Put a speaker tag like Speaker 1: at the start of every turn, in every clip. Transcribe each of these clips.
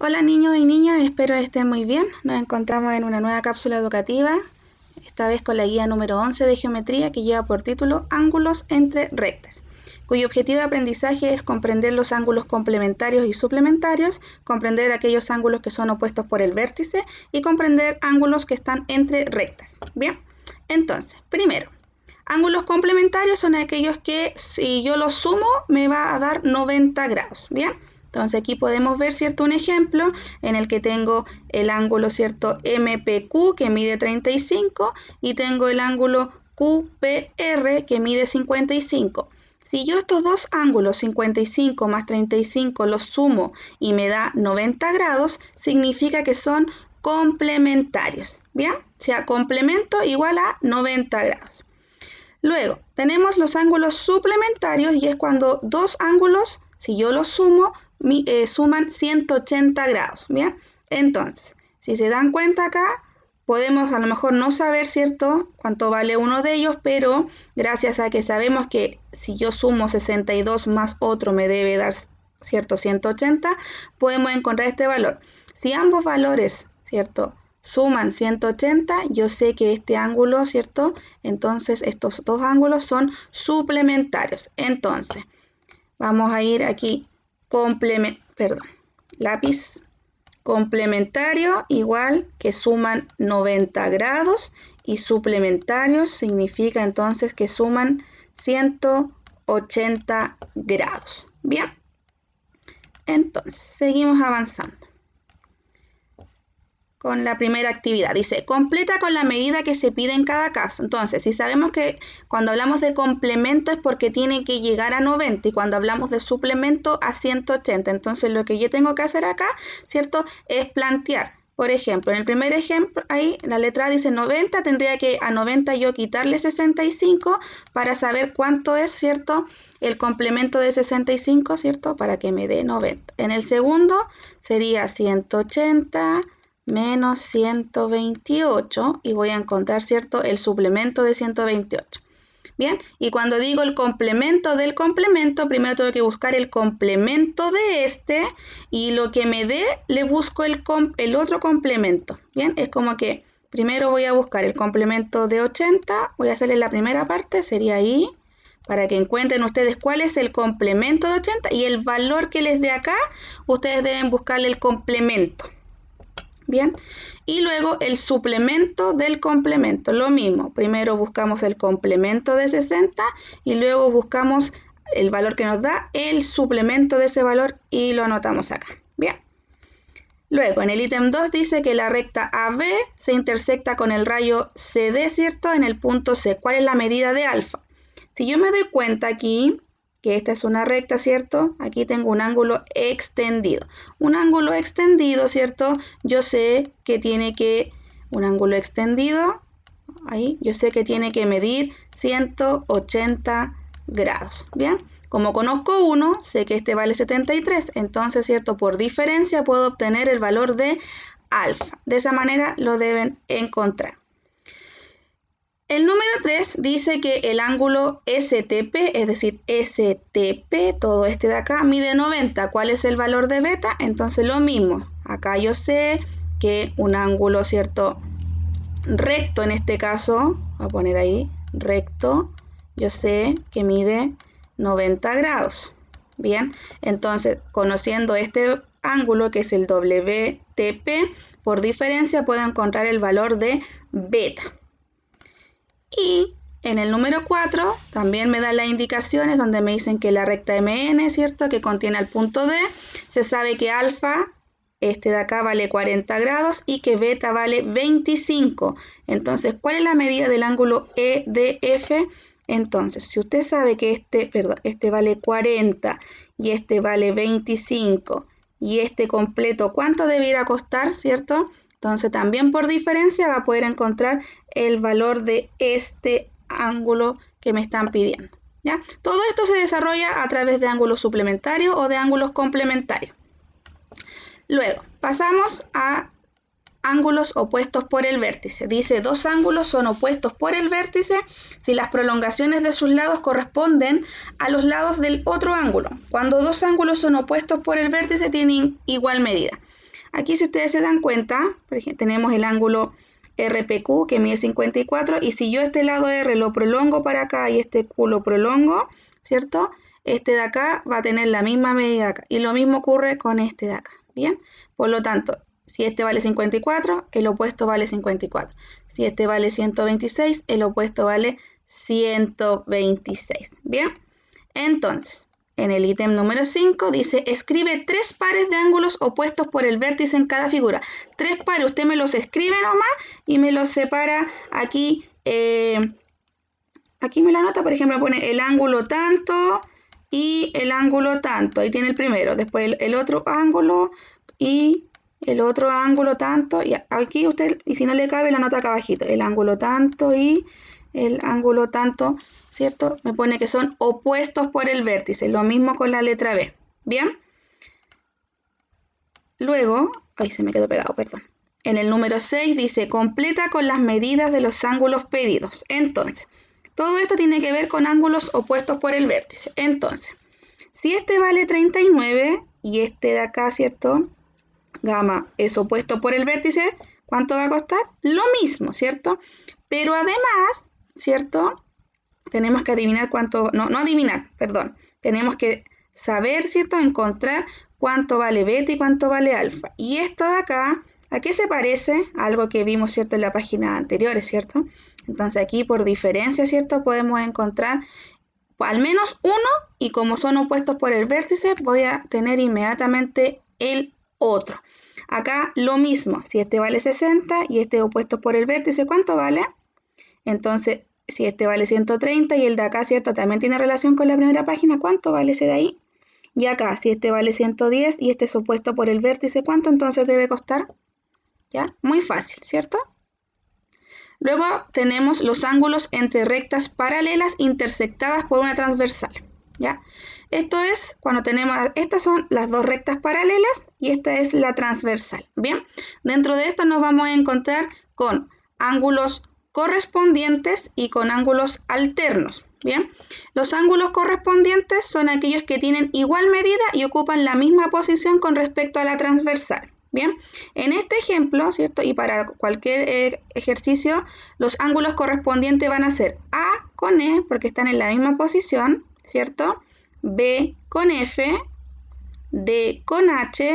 Speaker 1: Hola niños y niñas, espero estén muy bien. Nos encontramos en una nueva cápsula educativa, esta vez con la guía número 11 de geometría que lleva por título Ángulos entre rectas, cuyo objetivo de aprendizaje es comprender los ángulos complementarios y suplementarios, comprender aquellos ángulos que son opuestos por el vértice y comprender ángulos que están entre rectas. Bien, entonces, primero, ángulos complementarios son aquellos que si yo los sumo me va a dar 90 grados. Bien. Entonces aquí podemos ver, ¿cierto? Un ejemplo en el que tengo el ángulo, ¿cierto? MPQ que mide 35 y tengo el ángulo QPR que mide 55. Si yo estos dos ángulos, 55 más 35, los sumo y me da 90 grados, significa que son complementarios, ¿bien? O sea, complemento igual a 90 grados. Luego, tenemos los ángulos suplementarios y es cuando dos ángulos, si yo los sumo, eh, suman 180 grados, ¿bien? Entonces, si se dan cuenta acá, podemos a lo mejor no saber, ¿cierto?, cuánto vale uno de ellos, pero gracias a que sabemos que si yo sumo 62 más otro me debe dar, ¿cierto?, 180, podemos encontrar este valor. Si ambos valores, ¿cierto?, suman 180, yo sé que este ángulo, ¿cierto? Entonces estos dos ángulos son suplementarios. Entonces, vamos a ir aquí perdón, lápiz complementario igual que suman 90 grados y suplementarios significa entonces que suman 180 grados. Bien, entonces seguimos avanzando con la primera actividad. Dice, completa con la medida que se pide en cada caso. Entonces, si sabemos que cuando hablamos de complemento es porque tiene que llegar a 90 y cuando hablamos de suplemento a 180. Entonces, lo que yo tengo que hacer acá, ¿cierto? Es plantear. Por ejemplo, en el primer ejemplo, ahí la letra dice 90, tendría que a 90 yo quitarle 65 para saber cuánto es, ¿cierto? El complemento de 65, ¿cierto? Para que me dé 90. En el segundo sería 180 menos 128 y voy a encontrar, ¿cierto?, el suplemento de 128. Bien, y cuando digo el complemento del complemento, primero tengo que buscar el complemento de este y lo que me dé, le busco el, el otro complemento. Bien, es como que primero voy a buscar el complemento de 80, voy a hacerle la primera parte, sería ahí, para que encuentren ustedes cuál es el complemento de 80 y el valor que les dé acá, ustedes deben buscarle el complemento. Bien, y luego el suplemento del complemento, lo mismo. Primero buscamos el complemento de 60 y luego buscamos el valor que nos da el suplemento de ese valor y lo anotamos acá. Bien. Luego, en el ítem 2 dice que la recta AB se intersecta con el rayo CD, ¿cierto? En el punto C. ¿Cuál es la medida de alfa? Si yo me doy cuenta aquí, que esta es una recta, ¿cierto? Aquí tengo un ángulo extendido. Un ángulo extendido, ¿cierto? Yo sé que tiene que, un ángulo extendido, ahí, yo sé que tiene que medir 180 grados, ¿bien? Como conozco uno, sé que este vale 73, entonces, ¿cierto? Por diferencia puedo obtener el valor de alfa. De esa manera lo deben encontrar. El número 3 dice que el ángulo STP, es decir, STP, todo este de acá, mide 90. ¿Cuál es el valor de beta? Entonces lo mismo. Acá yo sé que un ángulo, ¿cierto? Recto en este caso, voy a poner ahí, recto, yo sé que mide 90 grados. Bien, entonces conociendo este ángulo que es el WTP, por diferencia puedo encontrar el valor de beta. Y en el número 4 también me dan las indicaciones donde me dicen que la recta MN, ¿cierto? Que contiene el punto D. Se sabe que alfa, este de acá vale 40 grados y que beta vale 25. Entonces, ¿cuál es la medida del ángulo EDF? Entonces, si usted sabe que este, perdón, este vale 40 y este vale 25 y este completo, ¿cuánto debiera costar, cierto? Entonces también por diferencia va a poder encontrar el valor de este ángulo que me están pidiendo. ¿ya? Todo esto se desarrolla a través de ángulos suplementarios o de ángulos complementarios. Luego, pasamos a ángulos opuestos por el vértice. Dice, dos ángulos son opuestos por el vértice si las prolongaciones de sus lados corresponden a los lados del otro ángulo. Cuando dos ángulos son opuestos por el vértice tienen igual medida. Aquí si ustedes se dan cuenta, tenemos el ángulo RPQ que mide 54 y si yo este lado R lo prolongo para acá y este Q lo prolongo, ¿cierto? Este de acá va a tener la misma medida acá y lo mismo ocurre con este de acá, ¿bien? Por lo tanto, si este vale 54, el opuesto vale 54. Si este vale 126, el opuesto vale 126, ¿bien? Entonces, en el ítem número 5 dice, escribe tres pares de ángulos opuestos por el vértice en cada figura. Tres pares, usted me los escribe nomás y me los separa aquí. Eh, aquí me la nota, por ejemplo, pone el ángulo tanto y el ángulo tanto. Ahí tiene el primero, después el, otro ángulo y el otro ángulo tanto. Y aquí usted, y si no le cabe, la nota acá abajito. El ángulo tanto y el ángulo tanto, ¿cierto? Me pone que son opuestos por el vértice, lo mismo con la letra B, ¿bien? Luego, ahí se me quedó pegado, perdón. En el número 6 dice, completa con las medidas de los ángulos pedidos. Entonces, todo esto tiene que ver con ángulos opuestos por el vértice. Entonces, si este vale 39 y este de acá, ¿cierto? Gamma es opuesto por el vértice, ¿cuánto va a costar? Lo mismo, ¿cierto? Pero además ¿cierto? Tenemos que adivinar cuánto, no, no adivinar, perdón, tenemos que saber, ¿cierto? Encontrar cuánto vale beta y cuánto vale alfa. Y esto de acá, ¿a qué se parece? Algo que vimos, ¿cierto? En la página anterior, ¿cierto? Entonces aquí por diferencia, ¿cierto? Podemos encontrar al menos uno y como son opuestos por el vértice, voy a tener inmediatamente el otro. Acá lo mismo, si este vale 60 y este opuesto por el vértice, ¿cuánto vale? Entonces, si este vale 130 y el de acá, ¿cierto? También tiene relación con la primera página, ¿cuánto vale ese de ahí? Y acá, si este vale 110 y este es opuesto por el vértice, ¿cuánto entonces debe costar? ¿Ya? Muy fácil, ¿cierto? Luego tenemos los ángulos entre rectas paralelas intersectadas por una transversal. ¿ya? Esto es cuando tenemos, estas son las dos rectas paralelas y esta es la transversal. Bien, dentro de esto nos vamos a encontrar con ángulos correspondientes y con ángulos alternos. Bien, los ángulos correspondientes son aquellos que tienen igual medida y ocupan la misma posición con respecto a la transversal. Bien, en este ejemplo, ¿cierto? Y para cualquier eh, ejercicio, los ángulos correspondientes van a ser A con E, porque están en la misma posición, ¿cierto? B con F, D con H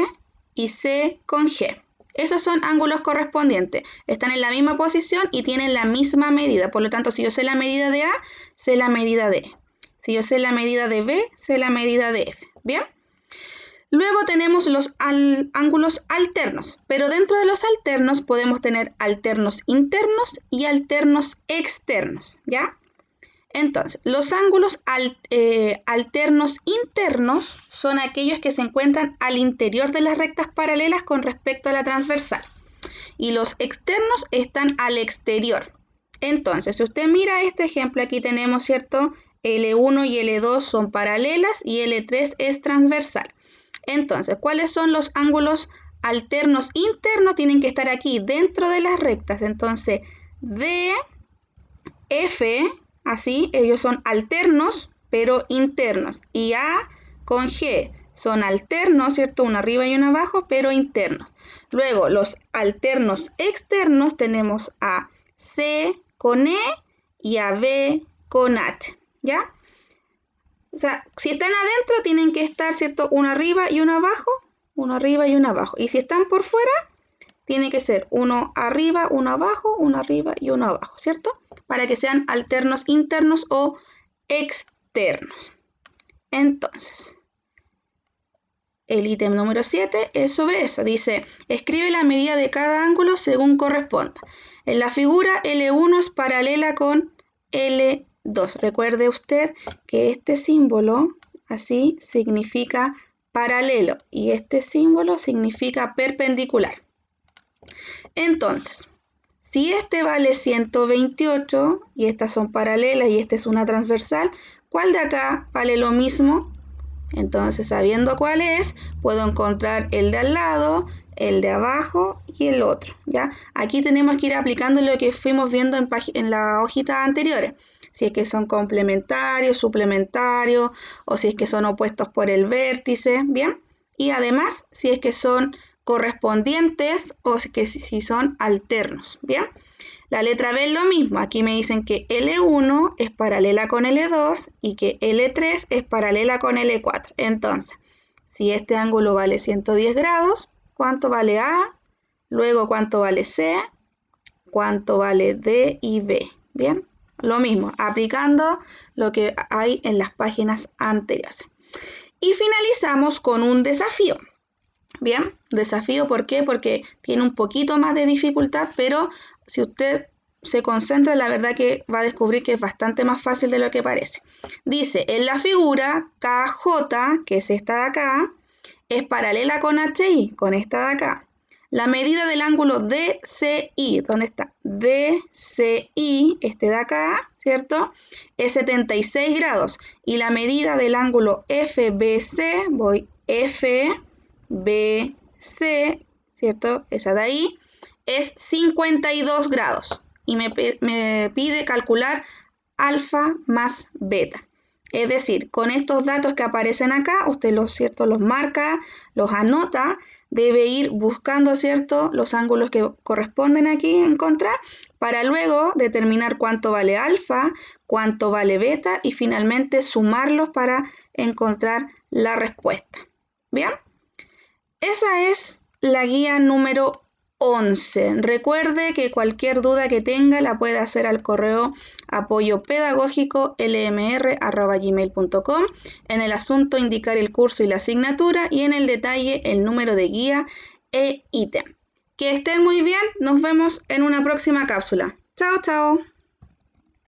Speaker 1: y C con G. Esos son ángulos correspondientes. Están en la misma posición y tienen la misma medida. Por lo tanto, si yo sé la medida de A, sé la medida de E. Si yo sé la medida de B, sé la medida de F. ¿Bien? Luego tenemos los ángulos alternos, pero dentro de los alternos podemos tener alternos internos y alternos externos, ¿ya? Entonces, los ángulos eh, alternos internos son aquellos que se encuentran al interior de las rectas paralelas con respecto a la transversal. Y los externos están al exterior. Entonces, si usted mira este ejemplo, aquí tenemos, ¿cierto? L1 y L2 son paralelas y L3 es transversal. Entonces, ¿cuáles son los ángulos alternos internos? Tienen que estar aquí dentro de las rectas. Entonces, D, F, Así, ellos son alternos, pero internos. Y A con G son alternos, ¿cierto? Uno arriba y uno abajo, pero internos. Luego, los alternos externos tenemos a C con E y a B con H, ¿ya? O sea, si están adentro tienen que estar, ¿cierto? Uno arriba y uno abajo, uno arriba y uno abajo. Y si están por fuera, tiene que ser uno arriba, uno abajo, uno arriba y uno abajo, ¿cierto? Para que sean alternos internos o externos. Entonces, el ítem número 7 es sobre eso. Dice, escribe la medida de cada ángulo según corresponda. En la figura L1 es paralela con L2. Recuerde usted que este símbolo así significa paralelo y este símbolo significa perpendicular. Entonces, si este vale 128 y estas son paralelas y esta es una transversal, ¿cuál de acá vale lo mismo? Entonces, sabiendo cuál es, puedo encontrar el de al lado, el de abajo y el otro. ¿ya? Aquí tenemos que ir aplicando lo que fuimos viendo en, en las hojitas anteriores. Si es que son complementarios, suplementarios o si es que son opuestos por el vértice. Bien. Y además, si es que son correspondientes o que si son alternos, ¿bien? La letra B es lo mismo, aquí me dicen que L1 es paralela con L2 y que L3 es paralela con L4. Entonces, si este ángulo vale 110 grados, ¿cuánto vale A? Luego, ¿cuánto vale C? ¿Cuánto vale D y B? Bien, lo mismo, aplicando lo que hay en las páginas anteriores. Y finalizamos con un desafío. Bien, desafío, ¿por qué? Porque tiene un poquito más de dificultad, pero si usted se concentra, la verdad que va a descubrir que es bastante más fácil de lo que parece. Dice, en la figura KJ, que es esta de acá, es paralela con HI, con esta de acá. La medida del ángulo DCI, ¿dónde está? DCI, este de acá, ¿cierto? Es 76 grados. Y la medida del ángulo FBC, voy F, B, C, ¿cierto? Esa de ahí es 52 grados y me, pide calcular alfa más beta. Es decir, con estos datos que aparecen acá, usted los, ¿cierto? los marca, los anota, debe ir buscando ¿cierto? los ángulos que corresponden aquí en contra para luego determinar cuánto vale alfa, cuánto vale beta y finalmente sumarlos para encontrar la respuesta. ¿Bien? Esa es la guía número 11. Recuerde que cualquier duda que tenga la puede hacer al correo apoyo pedagógico lmr.gmail.com. En el asunto indicar el curso y la asignatura y en el detalle el número de guía e ítem. Que estén muy bien, nos vemos en una próxima cápsula. Chao, chao.